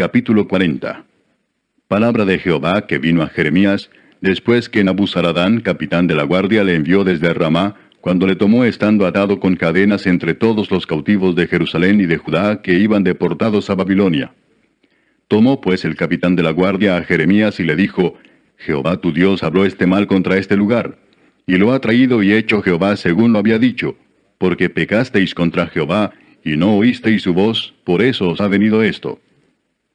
Capítulo 40 Palabra de Jehová que vino a Jeremías después que Nabuzaradán, capitán de la guardia, le envió desde Ramá, cuando le tomó estando atado con cadenas entre todos los cautivos de Jerusalén y de Judá que iban deportados a Babilonia. Tomó pues el capitán de la guardia a Jeremías y le dijo, Jehová tu Dios habló este mal contra este lugar, y lo ha traído y hecho Jehová según lo había dicho, porque pecasteis contra Jehová, y no oísteis su voz, por eso os ha venido esto.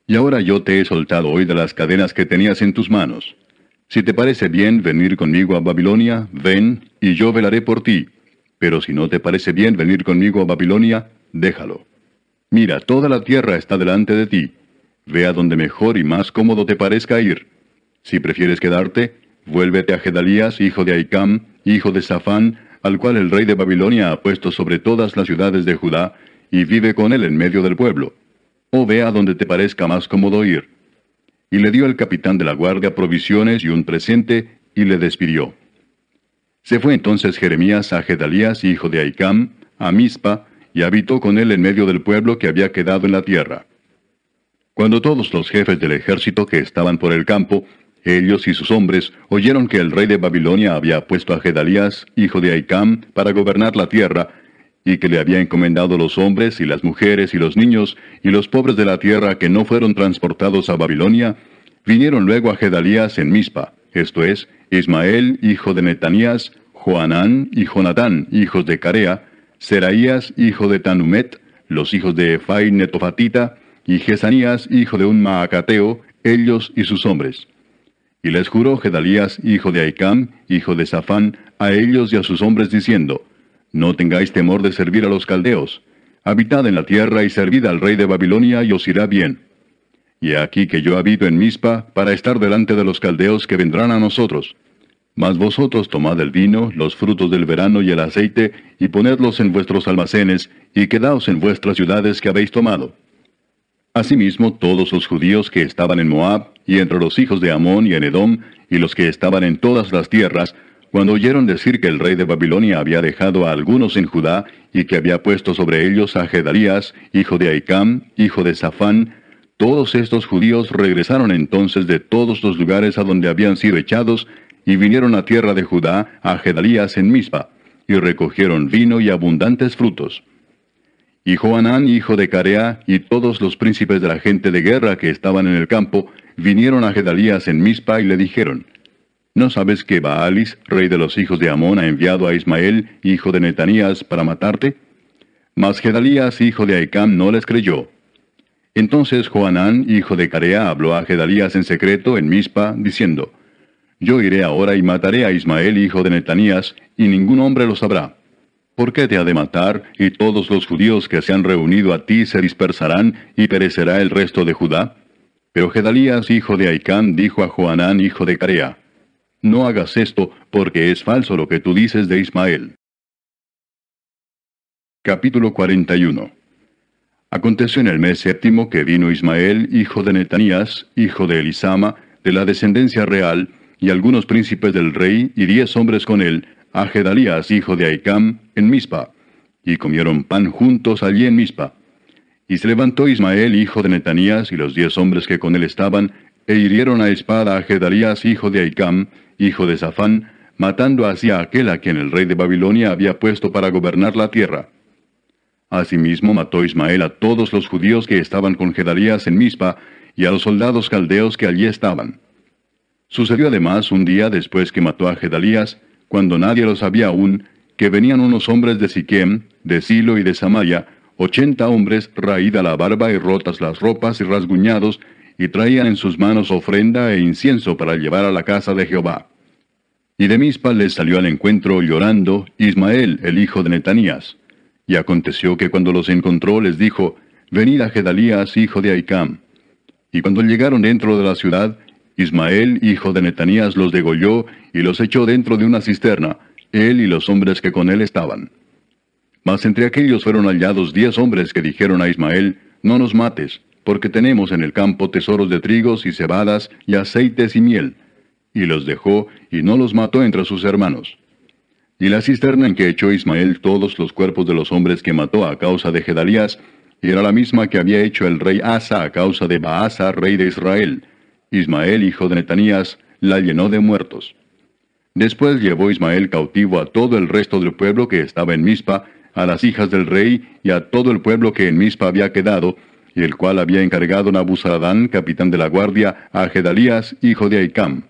Y ahora yo te he soltado hoy de las cadenas que tenías en tus manos. Si te parece bien venir conmigo a Babilonia, ven, y yo velaré por ti. Pero si no te parece bien venir conmigo a Babilonia, déjalo. Mira, toda la tierra está delante de ti. Ve a donde mejor y más cómodo te parezca ir. Si prefieres quedarte, vuélvete a Gedalías, hijo de Aicam, hijo de Safán, al cual el rey de Babilonia ha puesto sobre todas las ciudades de Judá, y vive con él en medio del pueblo o vea donde te parezca más cómodo ir. Y le dio el capitán de la guardia provisiones y un presente, y le despidió. Se fue entonces Jeremías a Gedalías, hijo de Aicam, a Mizpa, y habitó con él en medio del pueblo que había quedado en la tierra. Cuando todos los jefes del ejército que estaban por el campo, ellos y sus hombres, oyeron que el rey de Babilonia había puesto a Gedalías, hijo de Aicam, para gobernar la tierra, y que le había encomendado los hombres y las mujeres y los niños y los pobres de la tierra que no fueron transportados a Babilonia, vinieron luego a Gedalías en Mizpa, esto es, Ismael, hijo de Netanías, Joanán y Jonatán, hijos de Carea, Seraías, hijo de Tanumet, los hijos de Efai Netofatita, y Gesanías, hijo de un Maacateo, ellos y sus hombres. Y les juró Gedalías, hijo de Aicam, hijo de Safán, a ellos y a sus hombres, diciendo, no tengáis temor de servir a los caldeos. Habitad en la tierra y servid al rey de Babilonia y os irá bien. Y aquí que yo habito en Mizpa para estar delante de los caldeos que vendrán a nosotros. Mas vosotros tomad el vino, los frutos del verano y el aceite, y ponedlos en vuestros almacenes, y quedaos en vuestras ciudades que habéis tomado. Asimismo, todos los judíos que estaban en Moab, y entre los hijos de Amón y en Edom, y los que estaban en todas las tierras, cuando oyeron decir que el rey de Babilonia había dejado a algunos en Judá y que había puesto sobre ellos a Gedalías, hijo de Aicam, hijo de Safán, todos estos judíos regresaron entonces de todos los lugares a donde habían sido echados y vinieron a tierra de Judá a Gedalías en Mispa, y recogieron vino y abundantes frutos. Y Joanán, hijo de Carea, y todos los príncipes de la gente de guerra que estaban en el campo, vinieron a Gedalías en Mispa y le dijeron, ¿No sabes que Baalis, rey de los hijos de Amón, ha enviado a Ismael, hijo de Netanías, para matarte? Mas Gedalías, hijo de Aicam, no les creyó. Entonces Joanán, hijo de Carea, habló a Gedalías en secreto en Mizpa, diciendo, Yo iré ahora y mataré a Ismael, hijo de Netanías, y ningún hombre lo sabrá. ¿Por qué te ha de matar, y todos los judíos que se han reunido a ti se dispersarán, y perecerá el resto de Judá? Pero Gedalías, hijo de Aicán, dijo a Joanán, hijo de Carea, no hagas esto, porque es falso lo que tú dices de Ismael. Capítulo 41 Aconteció en el mes séptimo que vino Ismael, hijo de Netanías, hijo de Elisama, de la descendencia real, y algunos príncipes del rey, y diez hombres con él, a Gedalías, hijo de Aicam, en Mizpa, y comieron pan juntos allí en Mizpa. Y se levantó Ismael, hijo de Netanías, y los diez hombres que con él estaban, e hirieron a espada a Gedalías hijo de Aicam, hijo de Safán, matando así a aquel a quien el rey de Babilonia había puesto para gobernar la tierra. Asimismo mató Ismael a todos los judíos que estaban con Gedalías en Mizpa y a los soldados caldeos que allí estaban. Sucedió además un día después que mató a Gedalías, cuando nadie lo sabía aún, que venían unos hombres de Siquem, de Silo y de Samaya, ochenta hombres raída la barba y rotas las ropas y rasguñados, y traían en sus manos ofrenda e incienso para llevar a la casa de Jehová. Y de Mispa les salió al encuentro llorando Ismael, el hijo de Netanías. Y aconteció que cuando los encontró les dijo, Venid a Gedalías, hijo de Aicam. Y cuando llegaron dentro de la ciudad, Ismael, hijo de Netanías, los degolló y los echó dentro de una cisterna, él y los hombres que con él estaban. Mas entre aquellos fueron hallados diez hombres que dijeron a Ismael, No nos mates, porque tenemos en el campo tesoros de trigos y cebadas y aceites y miel. Y los dejó y no los mató entre sus hermanos. Y la cisterna en que echó Ismael todos los cuerpos de los hombres que mató a causa de Gedalías, era la misma que había hecho el rey Asa a causa de Baasa, rey de Israel. Ismael, hijo de Netanías, la llenó de muertos. Después llevó Ismael cautivo a todo el resto del pueblo que estaba en Mizpa, a las hijas del rey y a todo el pueblo que en Mizpa había quedado, y el cual había encargado Nabuzaradán, capitán de la guardia, a Gedalías, hijo de Aicam.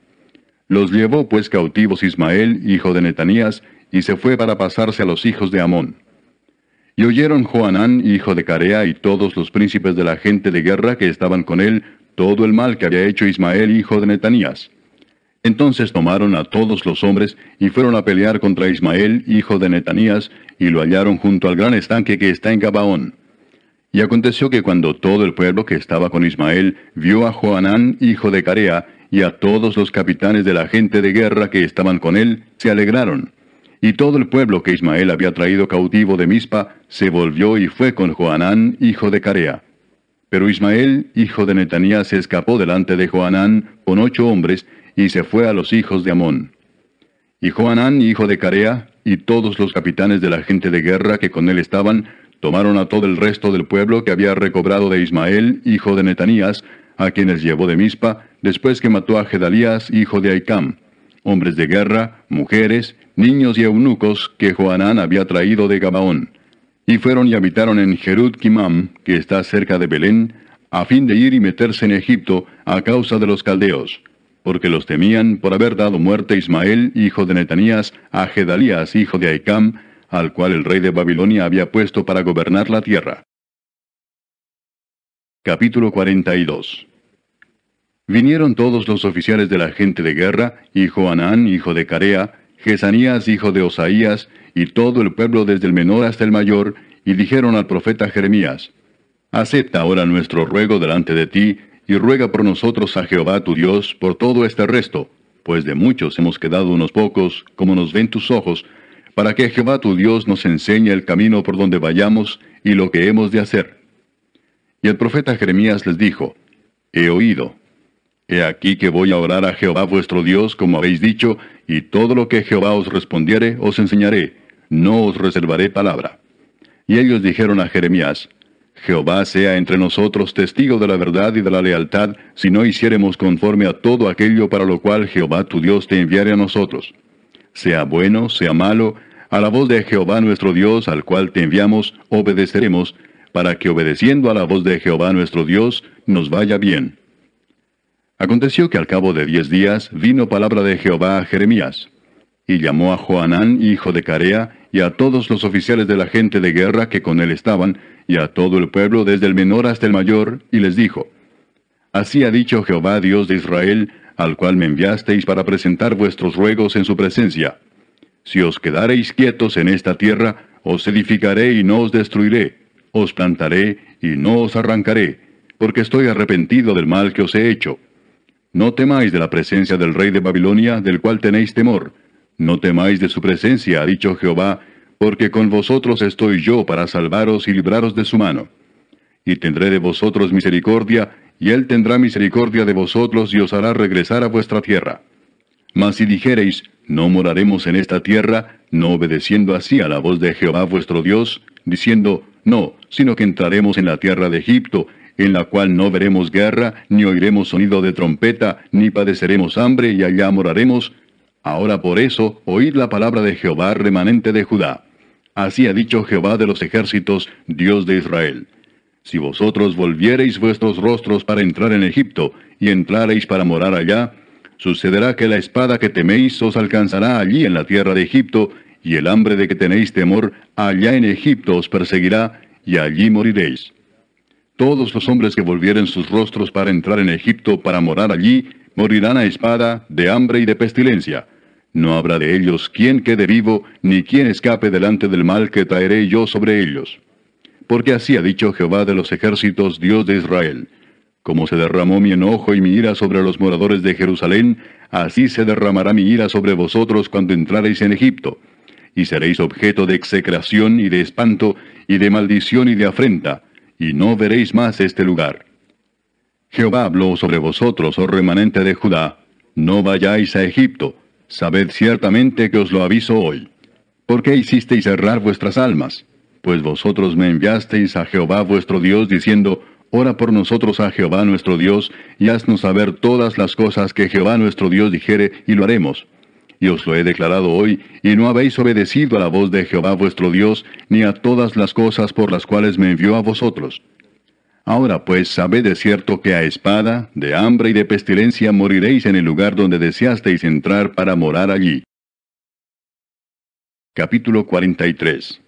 Los llevó pues cautivos Ismael, hijo de Netanías, y se fue para pasarse a los hijos de Amón. Y oyeron Joanán, hijo de Carea, y todos los príncipes de la gente de guerra que estaban con él, todo el mal que había hecho Ismael, hijo de Netanías. Entonces tomaron a todos los hombres y fueron a pelear contra Ismael, hijo de Netanías, y lo hallaron junto al gran estanque que está en Gabaón. Y aconteció que cuando todo el pueblo que estaba con Ismael vio a Joanán, hijo de Carea, y a todos los capitanes de la gente de guerra que estaban con él, se alegraron. Y todo el pueblo que Ismael había traído cautivo de Mizpa se volvió y fue con Joanán, hijo de Carea. Pero Ismael, hijo de Netanías, se escapó delante de Joanán con ocho hombres y se fue a los hijos de Amón. Y Joanán, hijo de Carea, y todos los capitanes de la gente de guerra que con él estaban, tomaron a todo el resto del pueblo que había recobrado de Ismael, hijo de Netanías, a quienes llevó de Mispa, después que mató a Gedalías, hijo de Aicam, hombres de guerra, mujeres, niños y eunucos que Joanán había traído de Gabaón. Y fueron y habitaron en gerud Kimam, que está cerca de Belén, a fin de ir y meterse en Egipto a causa de los caldeos, porque los temían por haber dado muerte Ismael, hijo de Netanías, a Gedalías, hijo de Aicam, al cual el rey de Babilonia había puesto para gobernar la tierra. Capítulo 42 Vinieron todos los oficiales de la gente de guerra, y Anán, hijo de Carea, Jesanías, hijo de Osaías, y todo el pueblo desde el menor hasta el mayor, y dijeron al profeta Jeremías, Acepta ahora nuestro ruego delante de ti, y ruega por nosotros a Jehová tu Dios por todo este resto, pues de muchos hemos quedado unos pocos, como nos ven tus ojos, para que Jehová tu Dios nos enseñe el camino por donde vayamos y lo que hemos de hacer. Y el profeta Jeremías les dijo, He oído. He aquí que voy a orar a Jehová vuestro Dios, como habéis dicho, y todo lo que Jehová os respondiere os enseñaré, no os reservaré palabra. Y ellos dijeron a Jeremías, Jehová sea entre nosotros testigo de la verdad y de la lealtad, si no hiciéremos conforme a todo aquello para lo cual Jehová tu Dios te enviare a nosotros sea bueno, sea malo, a la voz de Jehová nuestro Dios, al cual te enviamos, obedeceremos, para que obedeciendo a la voz de Jehová nuestro Dios, nos vaya bien. Aconteció que al cabo de diez días vino palabra de Jehová a Jeremías, y llamó a Joanán, hijo de Carea, y a todos los oficiales de la gente de guerra que con él estaban, y a todo el pueblo desde el menor hasta el mayor, y les dijo, Así ha dicho Jehová Dios de Israel, al cual me enviasteis para presentar vuestros ruegos en su presencia. Si os quedareis quietos en esta tierra, os edificaré y no os destruiré, os plantaré y no os arrancaré, porque estoy arrepentido del mal que os he hecho. No temáis de la presencia del rey de Babilonia, del cual tenéis temor. No temáis de su presencia, ha dicho Jehová, porque con vosotros estoy yo para salvaros y libraros de su mano. Y tendré de vosotros misericordia, y él tendrá misericordia de vosotros y os hará regresar a vuestra tierra. Mas si dijereis, no moraremos en esta tierra, no obedeciendo así a la voz de Jehová vuestro Dios, diciendo, no, sino que entraremos en la tierra de Egipto, en la cual no veremos guerra, ni oiremos sonido de trompeta, ni padeceremos hambre, y allá moraremos. Ahora por eso, oíd la palabra de Jehová, remanente de Judá. Así ha dicho Jehová de los ejércitos, Dios de Israel. Si vosotros volviereis vuestros rostros para entrar en Egipto y entrareis para morar allá, sucederá que la espada que teméis os alcanzará allí en la tierra de Egipto, y el hambre de que tenéis temor allá en Egipto os perseguirá, y allí moriréis. Todos los hombres que volvieren sus rostros para entrar en Egipto para morar allí, morirán a espada, de hambre y de pestilencia. No habrá de ellos quien quede vivo, ni quien escape delante del mal que traeré yo sobre ellos. Porque así ha dicho Jehová de los ejércitos, Dios de Israel. Como se derramó mi enojo y mi ira sobre los moradores de Jerusalén, así se derramará mi ira sobre vosotros cuando entrareis en Egipto. Y seréis objeto de execración y de espanto, y de maldición y de afrenta, y no veréis más este lugar. Jehová habló sobre vosotros, oh remanente de Judá, no vayáis a Egipto, sabed ciertamente que os lo aviso hoy. ¿Por qué hicisteis errar vuestras almas? pues vosotros me enviasteis a Jehová vuestro Dios diciendo, Ora por nosotros a Jehová nuestro Dios, y haznos saber todas las cosas que Jehová nuestro Dios dijere, y lo haremos. Y os lo he declarado hoy, y no habéis obedecido a la voz de Jehová vuestro Dios, ni a todas las cosas por las cuales me envió a vosotros. Ahora pues sabed de cierto que a espada, de hambre y de pestilencia moriréis en el lugar donde deseasteis entrar para morar allí. Capítulo 43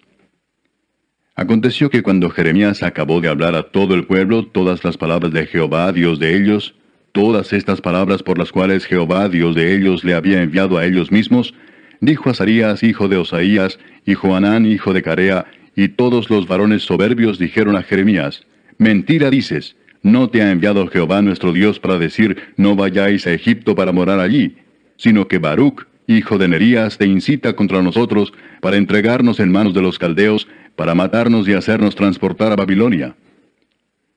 Aconteció que cuando Jeremías acabó de hablar a todo el pueblo todas las palabras de Jehová, Dios de ellos, todas estas palabras por las cuales Jehová, Dios de ellos, le había enviado a ellos mismos, dijo Azarías, hijo de Osaías, y Joanán, hijo de Carea, y todos los varones soberbios dijeron a Jeremías, Mentira dices, no te ha enviado Jehová nuestro Dios para decir, no vayáis a Egipto para morar allí, sino que Baruch, hijo de Nerías, te incita contra nosotros para entregarnos en manos de los caldeos, para matarnos y hacernos transportar a Babilonia.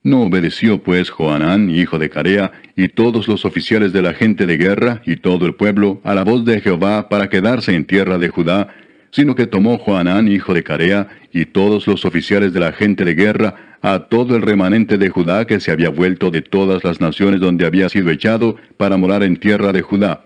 No obedeció pues Joanán, hijo de Carea, y todos los oficiales de la gente de guerra y todo el pueblo a la voz de Jehová para quedarse en tierra de Judá, sino que tomó Joanán, hijo de Carea, y todos los oficiales de la gente de guerra a todo el remanente de Judá que se había vuelto de todas las naciones donde había sido echado para morar en tierra de Judá,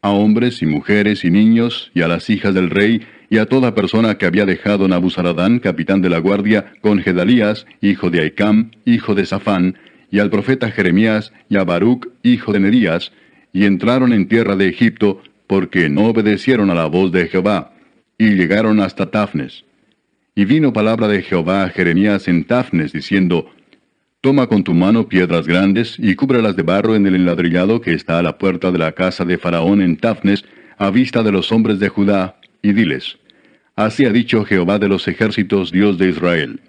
a hombres y mujeres y niños y a las hijas del rey y a toda persona que había dejado Nabuzaradán, capitán de la guardia, con Gedalías, hijo de Aicam, hijo de Safán, y al profeta Jeremías, y a Baruch, hijo de Nerías, y entraron en tierra de Egipto, porque no obedecieron a la voz de Jehová, y llegaron hasta Tafnes. Y vino palabra de Jehová a Jeremías en Tafnes, diciendo, Toma con tu mano piedras grandes y cúbralas de barro en el enladrillado que está a la puerta de la casa de Faraón en Tafnes, a vista de los hombres de Judá, y diles, Así ha dicho Jehová de los ejércitos, Dios de Israel.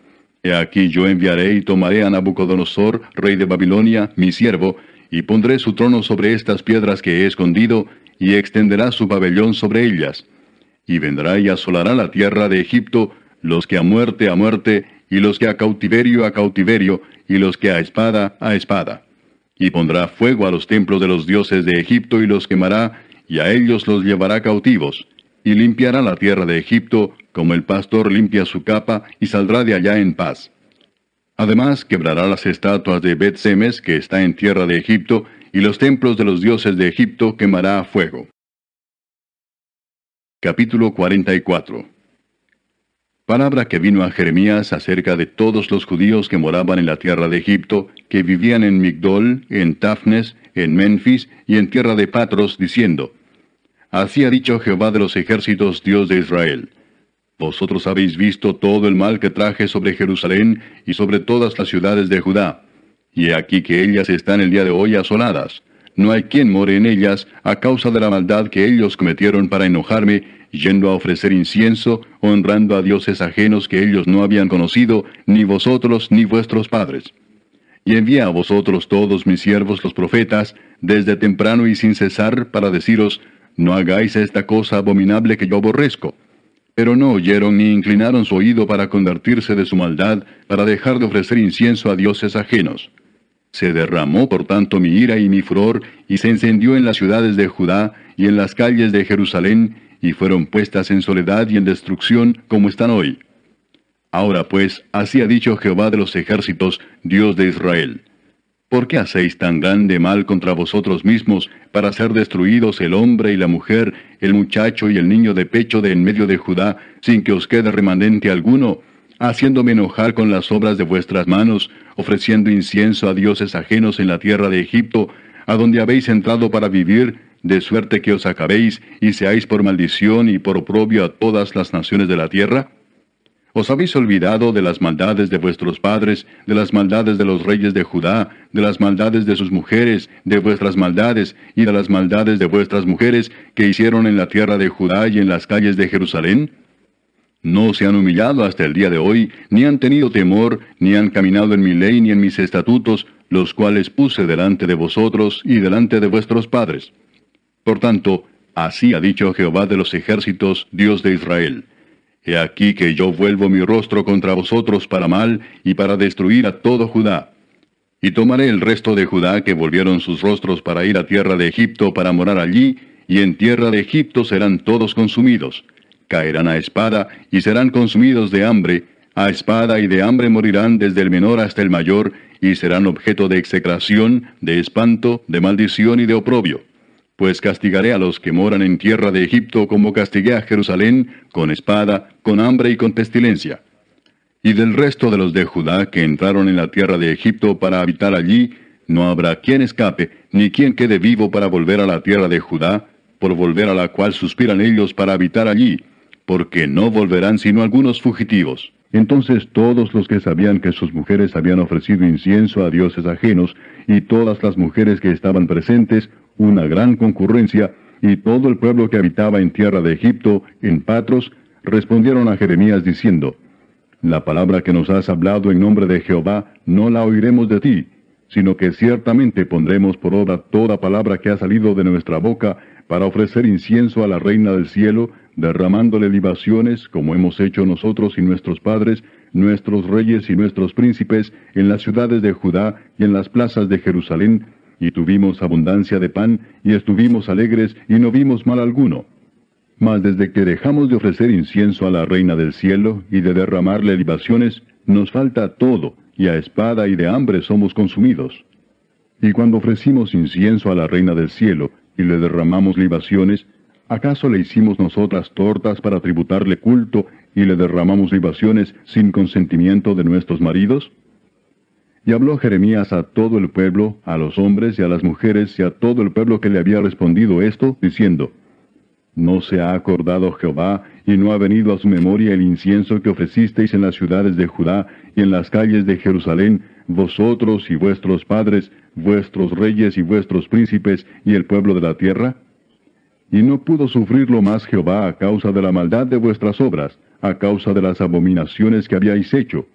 He aquí yo enviaré y tomaré a Nabucodonosor, rey de Babilonia, mi siervo, y pondré su trono sobre estas piedras que he escondido, y extenderá su pabellón sobre ellas. Y vendrá y asolará la tierra de Egipto, los que a muerte a muerte, y los que a cautiverio a cautiverio, y los que a espada a espada. Y pondrá fuego a los templos de los dioses de Egipto y los quemará, y a ellos los llevará cautivos y limpiará la tierra de Egipto, como el pastor limpia su capa, y saldrá de allá en paz. Además, quebrará las estatuas de bet -Semes, que está en tierra de Egipto, y los templos de los dioses de Egipto quemará a fuego. Capítulo 44 Palabra que vino a Jeremías acerca de todos los judíos que moraban en la tierra de Egipto, que vivían en Migdol, en Tafnes, en Menfis, y en tierra de Patros, diciendo, Así ha dicho Jehová de los ejércitos, Dios de Israel. Vosotros habéis visto todo el mal que traje sobre Jerusalén y sobre todas las ciudades de Judá. Y he aquí que ellas están el día de hoy asoladas. No hay quien more en ellas a causa de la maldad que ellos cometieron para enojarme, yendo a ofrecer incienso, honrando a dioses ajenos que ellos no habían conocido, ni vosotros ni vuestros padres. Y envía a vosotros todos mis siervos los profetas, desde temprano y sin cesar, para deciros, no hagáis esta cosa abominable que yo aborrezco. Pero no oyeron ni inclinaron su oído para convertirse de su maldad, para dejar de ofrecer incienso a dioses ajenos. Se derramó por tanto mi ira y mi furor, y se encendió en las ciudades de Judá y en las calles de Jerusalén, y fueron puestas en soledad y en destrucción como están hoy. Ahora pues, así ha dicho Jehová de los ejércitos, Dios de Israel. ¿Por qué hacéis tan grande mal contra vosotros mismos para ser destruidos el hombre y la mujer, el muchacho y el niño de pecho de en medio de Judá, sin que os quede remanente alguno, haciéndome enojar con las obras de vuestras manos, ofreciendo incienso a dioses ajenos en la tierra de Egipto, a donde habéis entrado para vivir, de suerte que os acabéis y seáis por maldición y por oprobio a todas las naciones de la tierra? ¿Os habéis olvidado de las maldades de vuestros padres, de las maldades de los reyes de Judá, de las maldades de sus mujeres, de vuestras maldades y de las maldades de vuestras mujeres que hicieron en la tierra de Judá y en las calles de Jerusalén? No se han humillado hasta el día de hoy, ni han tenido temor, ni han caminado en mi ley ni en mis estatutos, los cuales puse delante de vosotros y delante de vuestros padres. Por tanto, así ha dicho Jehová de los ejércitos, Dios de Israel He aquí que yo vuelvo mi rostro contra vosotros para mal y para destruir a todo Judá. Y tomaré el resto de Judá que volvieron sus rostros para ir a tierra de Egipto para morar allí, y en tierra de Egipto serán todos consumidos. Caerán a espada y serán consumidos de hambre, a espada y de hambre morirán desde el menor hasta el mayor, y serán objeto de execración, de espanto, de maldición y de oprobio pues castigaré a los que moran en tierra de Egipto como castigué a Jerusalén, con espada, con hambre y con pestilencia. Y del resto de los de Judá que entraron en la tierra de Egipto para habitar allí, no habrá quien escape, ni quien quede vivo para volver a la tierra de Judá, por volver a la cual suspiran ellos para habitar allí, porque no volverán sino algunos fugitivos. Entonces todos los que sabían que sus mujeres habían ofrecido incienso a dioses ajenos, y todas las mujeres que estaban presentes, una gran concurrencia, y todo el pueblo que habitaba en tierra de Egipto, en Patros, respondieron a Jeremías diciendo, La palabra que nos has hablado en nombre de Jehová no la oiremos de ti, sino que ciertamente pondremos por obra toda palabra que ha salido de nuestra boca para ofrecer incienso a la reina del cielo, derramándole libaciones, como hemos hecho nosotros y nuestros padres, nuestros reyes y nuestros príncipes, en las ciudades de Judá y en las plazas de Jerusalén, y tuvimos abundancia de pan, y estuvimos alegres, y no vimos mal alguno. Mas desde que dejamos de ofrecer incienso a la Reina del Cielo, y de derramarle libaciones, nos falta todo, y a espada y de hambre somos consumidos. Y cuando ofrecimos incienso a la Reina del Cielo, y le derramamos libaciones, ¿acaso le hicimos nosotras tortas para tributarle culto, y le derramamos libaciones sin consentimiento de nuestros maridos? Y habló Jeremías a todo el pueblo, a los hombres y a las mujeres y a todo el pueblo que le había respondido esto, diciendo, ¿No se ha acordado Jehová y no ha venido a su memoria el incienso que ofrecisteis en las ciudades de Judá y en las calles de Jerusalén, vosotros y vuestros padres, vuestros reyes y vuestros príncipes y el pueblo de la tierra? Y no pudo sufrirlo más Jehová a causa de la maldad de vuestras obras, a causa de las abominaciones que habíais hecho,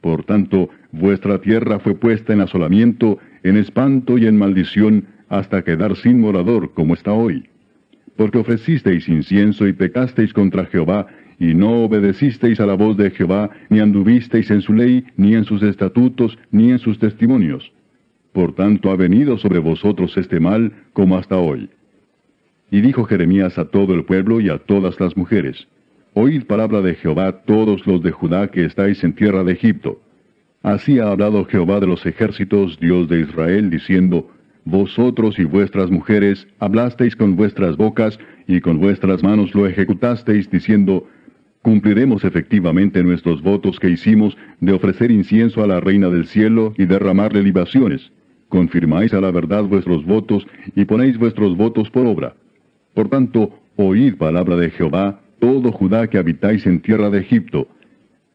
por tanto, vuestra tierra fue puesta en asolamiento, en espanto y en maldición, hasta quedar sin morador como está hoy. Porque ofrecisteis incienso y pecasteis contra Jehová, y no obedecisteis a la voz de Jehová, ni anduvisteis en su ley, ni en sus estatutos, ni en sus testimonios. Por tanto ha venido sobre vosotros este mal, como hasta hoy. Y dijo Jeremías a todo el pueblo y a todas las mujeres, Oíd palabra de Jehová todos los de Judá que estáis en tierra de Egipto. Así ha hablado Jehová de los ejércitos, Dios de Israel, diciendo, Vosotros y vuestras mujeres hablasteis con vuestras bocas y con vuestras manos lo ejecutasteis, diciendo, Cumpliremos efectivamente nuestros votos que hicimos de ofrecer incienso a la reina del cielo y derramarle libaciones. Confirmáis a la verdad vuestros votos y ponéis vuestros votos por obra. Por tanto, oíd palabra de Jehová todo Judá que habitáis en tierra de Egipto.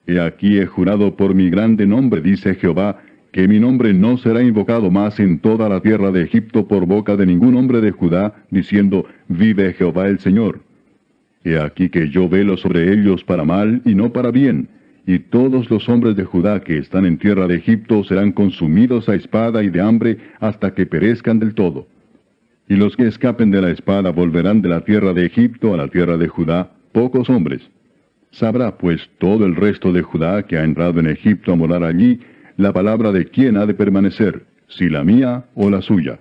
He aquí he jurado por mi grande nombre, dice Jehová, que mi nombre no será invocado más en toda la tierra de Egipto por boca de ningún hombre de Judá, diciendo, vive Jehová el Señor. He aquí que yo velo sobre ellos para mal y no para bien, y todos los hombres de Judá que están en tierra de Egipto serán consumidos a espada y de hambre hasta que perezcan del todo. Y los que escapen de la espada volverán de la tierra de Egipto a la tierra de Judá, pocos hombres. Sabrá pues todo el resto de Judá que ha entrado en Egipto a morar allí la palabra de quién ha de permanecer, si la mía o la suya.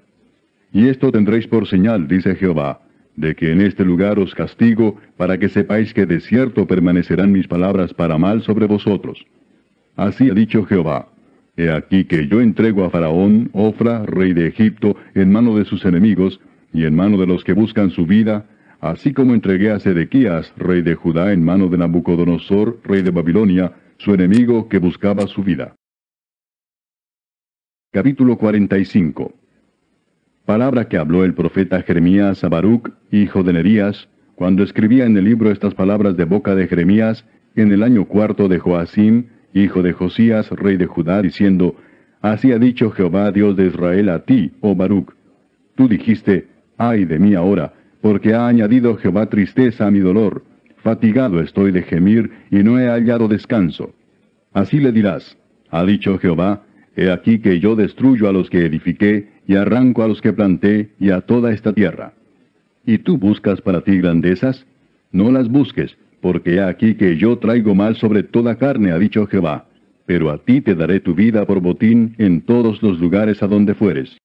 Y esto tendréis por señal, dice Jehová, de que en este lugar os castigo, para que sepáis que de cierto permanecerán mis palabras para mal sobre vosotros. Así ha dicho Jehová, He aquí que yo entrego a Faraón, Ofra, rey de Egipto, en mano de sus enemigos, y en mano de los que buscan su vida, así como entregué a Sedequías, rey de Judá, en mano de Nabucodonosor, rey de Babilonia, su enemigo que buscaba su vida. Capítulo 45 Palabra que habló el profeta Jeremías a Baruch, hijo de Nerías, cuando escribía en el libro estas palabras de boca de Jeremías, en el año cuarto de Joacim, hijo de Josías, rey de Judá, diciendo, Así ha dicho Jehová Dios de Israel a ti, oh Baruch. Tú dijiste, ay de mí ahora, porque ha añadido Jehová tristeza a mi dolor. Fatigado estoy de gemir, y no he hallado descanso. Así le dirás, ha dicho Jehová, he aquí que yo destruyo a los que edifiqué, y arranco a los que planté, y a toda esta tierra. ¿Y tú buscas para ti grandezas? No las busques, porque he aquí que yo traigo mal sobre toda carne, ha dicho Jehová. Pero a ti te daré tu vida por botín en todos los lugares a donde fueres.